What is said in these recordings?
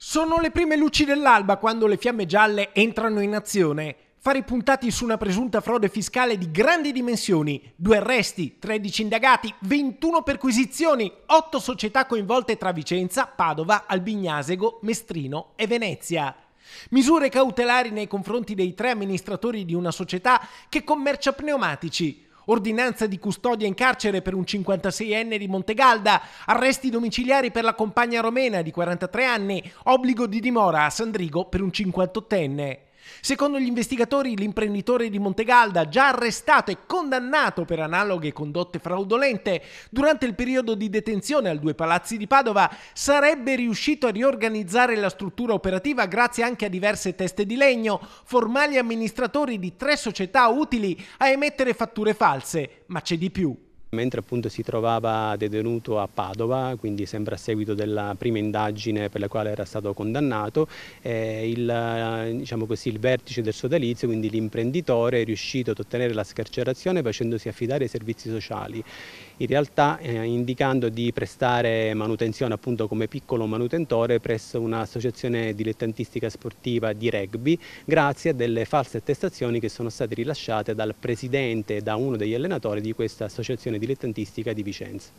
Sono le prime luci dell'alba quando le fiamme gialle entrano in azione. Fare puntati su una presunta frode fiscale di grandi dimensioni, due arresti, 13 indagati, 21 perquisizioni, 8 società coinvolte tra Vicenza, Padova, Albignasego, Mestrino e Venezia. Misure cautelari nei confronti dei tre amministratori di una società che commercia pneumatici, ordinanza di custodia in carcere per un 56enne di Montegalda, arresti domiciliari per la compagna romena di 43 anni, obbligo di dimora a Sandrigo per un 58enne. Secondo gli investigatori, l'imprenditore di Montegalda, già arrestato e condannato per analoghe condotte fraudolente, durante il periodo di detenzione al Due Palazzi di Padova, sarebbe riuscito a riorganizzare la struttura operativa grazie anche a diverse teste di legno, formali amministratori di tre società utili a emettere fatture false. Ma c'è di più. Mentre appunto si trovava detenuto a Padova, quindi sempre a seguito della prima indagine per la quale era stato condannato, eh, il, diciamo così, il, vertice del sodalizio, quindi l'imprenditore, è riuscito ad ottenere la scarcerazione facendosi affidare ai servizi sociali, in realtà eh, indicando di prestare manutenzione appunto come piccolo manutentore presso un'associazione dilettantistica sportiva di rugby, grazie a delle false attestazioni che sono state rilasciate dal presidente e da uno degli allenatori di questa associazione associazione dilettantistica di Vicenza.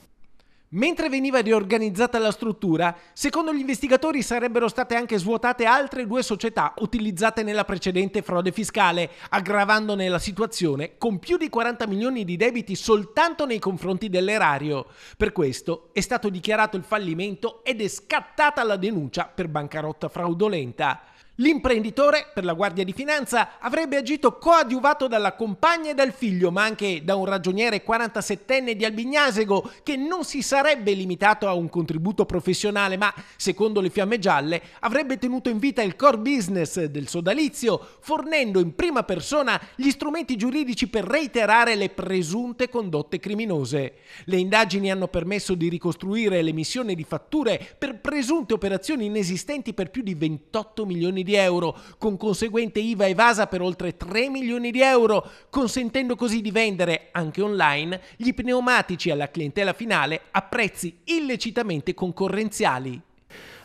Mentre veniva riorganizzata la struttura, secondo gli investigatori sarebbero state anche svuotate altre due società utilizzate nella precedente frode fiscale, aggravandone la situazione con più di 40 milioni di debiti soltanto nei confronti dell'erario. Per questo è stato dichiarato il fallimento ed è scattata la denuncia per bancarotta fraudolenta. L'imprenditore, per la Guardia di Finanza, avrebbe agito coadiuvato dalla compagna e dal figlio, ma anche da un ragioniere 47enne di Albignasego che non si sarebbe limitato a un contributo professionale, ma, secondo le fiamme gialle, avrebbe tenuto in vita il core business del sodalizio, fornendo in prima persona gli strumenti giuridici per reiterare le presunte condotte criminose. Le indagini hanno permesso di ricostruire l'emissione di fatture per presunte operazioni inesistenti per più di 28 milioni di di euro, con conseguente IVA evasa per oltre 3 milioni di euro, consentendo così di vendere, anche online, gli pneumatici alla clientela finale a prezzi illecitamente concorrenziali.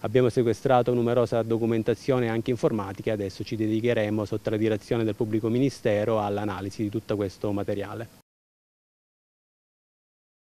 Abbiamo sequestrato numerosa documentazione anche informatica e adesso ci dedicheremo sotto la direzione del pubblico ministero all'analisi di tutto questo materiale.